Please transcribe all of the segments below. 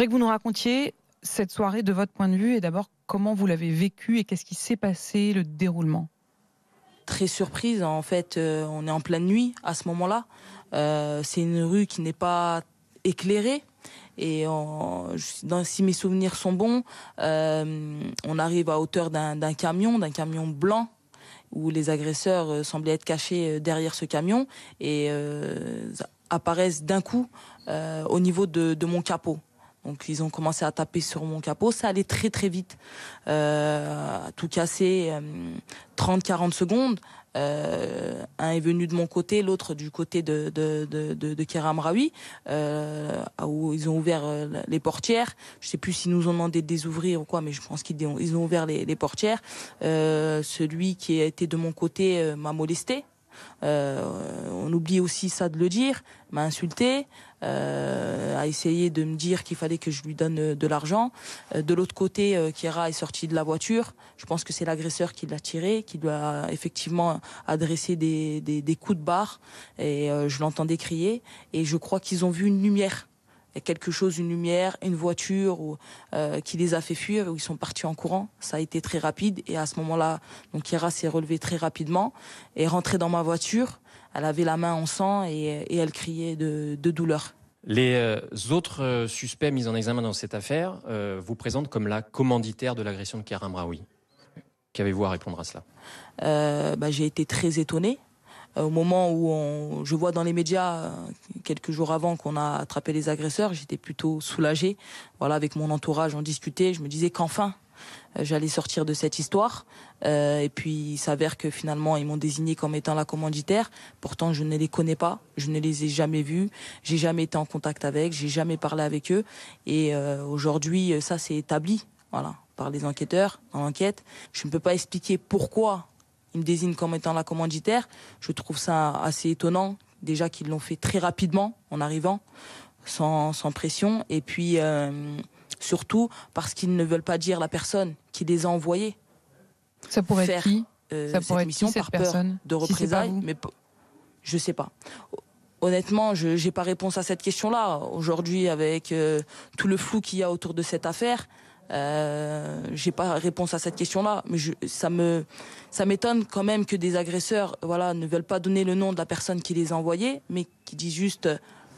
voudrais que vous nous racontiez cette soirée de votre point de vue et d'abord comment vous l'avez vécue et qu'est-ce qui s'est passé, le déroulement très surprise. Hein. En fait, euh, on est en pleine nuit à ce moment-là. Euh, c'est une rue qui n'est pas éclairée. Et dans, si mes souvenirs sont bons, euh, on arrive à hauteur d'un camion, d'un camion blanc où les agresseurs semblaient être cachés derrière ce camion et apparaissent d'un coup au niveau de mon capot. Donc ils ont commencé à taper sur mon capot. Ça allait très très vite. Euh, tout cassé, euh, 30-40 secondes. Euh, un est venu de mon côté, l'autre du côté de, de, de, euh, où ils ont ouvert les portières. Je ne sais plus s'ils nous ont demandé de les ouvrir ou quoi, mais je pense qu'ils ont, ils ont ouvert les, portières. celui qui était de mon côté m'a molesté oublie aussi ça de le dire, m'a insulté, euh, a essayé de me dire qu'il fallait que je lui donne euh, de l'argent. Euh, de l'autre côté, Kiera est sortie de la voiture. Je pense que c'est l'agresseur qui l'a tiré, qui lui a effectivement adressé des, des, des coups de barre. Et je l'entendais crier. Et je crois qu'ils ont vu une lumière quelque chose, une lumière, une voiture ou, qui les a fait fuir, où ils sont partis en courant. Ça a été très rapide et à ce moment-là, donc Kira s'est relevé très rapidement et rentré dans ma voiture elle avait la main en sang et, elle criait de, douleur. Les euh, autres euh, suspects mis en examen dans cette affaire euh, vous présentent comme la commanditaire de l'agression de Karim Raoui. Qu'avez-vous à répondre à cela bah, J'ai été très étonnée euh, au moment où je vois dans les médias euh, quelques jours avant qu'on a attrapé les agresseurs, j'étais plutôt soulagée. Voilà, avec mon entourage, on discutait. Je me disais qu'enfin euh, j'allais sortir de cette histoire. et puis il s'avère que finalement ils m'ont désigné comme étant la commanditaire. Pourtant je ne les connais pas, je ne les ai jamais vus, j'ai jamais été en contact avec, j'ai jamais parlé avec eux. Et aujourd'hui ça c'est établi, voilà, par les enquêteurs dans l'enquête. Je ne peux pas expliquer pourquoi ils me désigne comme étant la commanditaire. Je trouve ça assez étonnant, déjà qu'ils l'ont fait très rapidement en arrivant, sans, pression. Et puis, euh, surtout, parce qu'ils ne veulent pas dire la personne qui les a envoyés. Ça pourrait faire, euh, être cette mission par personne peur de représailles, mais je sais pas. Honnêtement, je n'ai pas réponse à cette question-là. Aujourd'hui, avec euh, tout le flou qu'il y a autour de cette affaire, euh, j'ai pas réponse à cette question-là, mais ça me ça m'étonne quand même que des agresseurs voilà ne veulent pas donner le nom de la personne qui les a envoyés, mais qui disent juste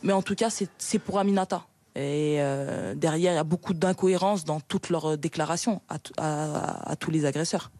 mais en tout cas c'est pour Aminata. Et euh, derrière il y a beaucoup d'incohérences dans toutes leurs déclarations à tous les agresseurs.